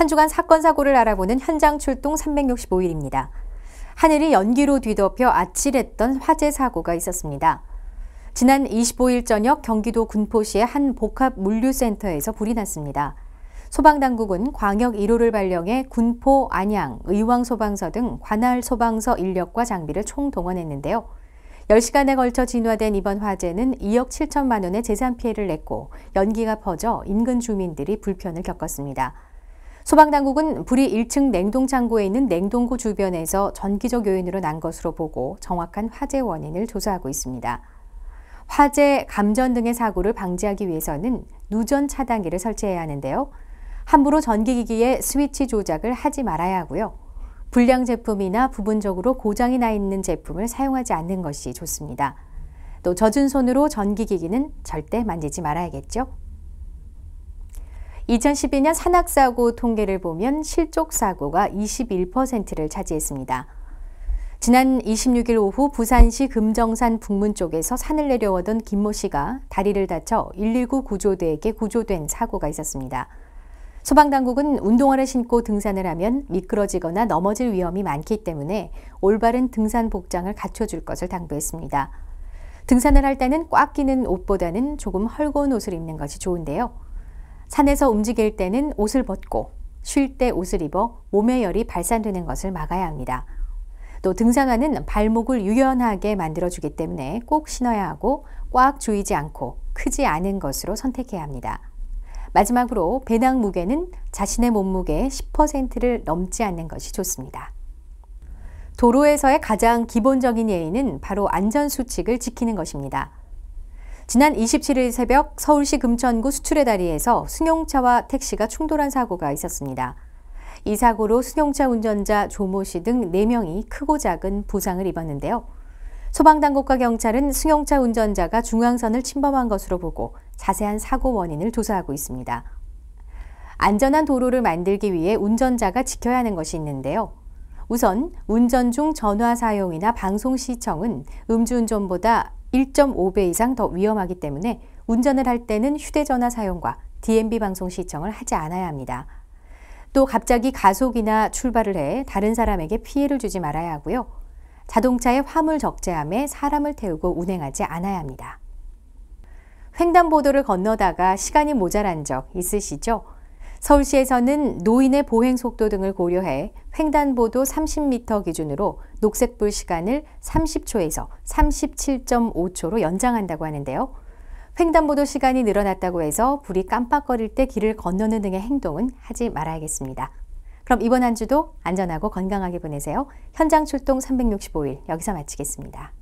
한 주간 사건 사고를 알아보는 현장 출동 365일입니다. 하늘이 연기로 뒤덮여 아찔했던 화재 사고가 있었습니다. 지난 25일 저녁 경기도 군포시의 한 복합 물류센터에서 불이 났습니다. 소방당국은 광역 1호를 발령해 군포, 안양, 의왕소방서 등 관할 소방서 인력과 장비를 총동원했는데요. 10시간에 걸쳐 진화된 이번 화재는 2억 7천만 원의 재산 피해를 냈고 연기가 퍼져 인근 주민들이 불편을 겪었습니다. 소방당국은 불이 1층 냉동창고에 있는 냉동고 주변에서 전기적 요인으로 난 것으로 보고 정확한 화재 원인을 조사하고 있습니다. 화재, 감전 등의 사고를 방지하기 위해서는 누전 차단기를 설치해야 하는데요. 함부로 전기기기의 스위치 조작을 하지 말아야 하고요. 불량 제품이나 부분적으로 고장이 나 있는 제품을 사용하지 않는 것이 좋습니다. 또 젖은 손으로 전기기기는 절대 만지지 말아야겠죠. 2012년 산악사고 통계를 보면 실족사고가 21%를 차지했습니다. 지난 26일 오후 부산시 금정산 북문 쪽에서 산을 내려오던 김모 씨가 다리를 다쳐 119 구조대에게 구조된 사고가 있었습니다. 소방당국은 운동화를 신고 등산을 하면 미끄러지거나 넘어질 위험이 많기 때문에 올바른 등산 복장을 갖춰줄 것을 당부했습니다. 등산을 할 때는 꽉 끼는 옷보다는 조금 헐거운 옷을 입는 것이 좋은데요. 산에서 움직일 때는 옷을 벗고 쉴 때 옷을 입어 몸의 열이 발산되는 것을 막아야 합니다. 또 등산화는 발목을 유연하게 만들어주기 때문에 꼭 신어야 하고 꽉 조이지 않고 크지 않은 것으로 선택해야 합니다. 마지막으로 배낭 무게는 자신의 몸무게의 10%를 넘지 않는 것이 좋습니다. 도로에서의 가장 기본적인 예의는 바로 안전수칙을 지키는 것입니다. 지난 27일 새벽 서울시 금천구 수출의 다리에서 승용차와 택시가 충돌한 사고가 있었습니다. 이 사고로 승용차 운전자 조모 씨 등 4명이 크고 작은 부상을 입었는데요. 소방당국과 경찰은 승용차 운전자가 중앙선을 침범한 것으로 보고 자세한 사고 원인을 조사하고 있습니다. 안전한 도로를 만들기 위해 운전자가 지켜야 하는 것이 있는데요. 우선 운전 중 전화 사용이나 방송 시청은 음주운전보다 1.5배 이상 더 위험하기 때문에 운전을 할 때는 휴대전화 사용과 DMB 방송 시청을 하지 않아야 합니다. 또 갑자기 가속이나 출발을 해 다른 사람에게 피해를 주지 말아야 하고요. 자동차의 화물 적재함에 사람을 태우고 운행하지 않아야 합니다. 횡단보도를 건너다가 시간이 모자란 적 있으시죠? 서울시에서는 노인의 보행 속도 등을 고려해 횡단보도 30m 기준으로 녹색불 시간을 30초에서 37.5초로 연장한다고 하는데요. 횡단보도 시간이 늘어났다고 해서 불이 깜빡거릴 때 길을 건너는 등의 행동은 하지 말아야겠습니다. 그럼 이번 한 주도 안전하고 건강하게 보내세요. 현장 출동 365일 여기서 마치겠습니다.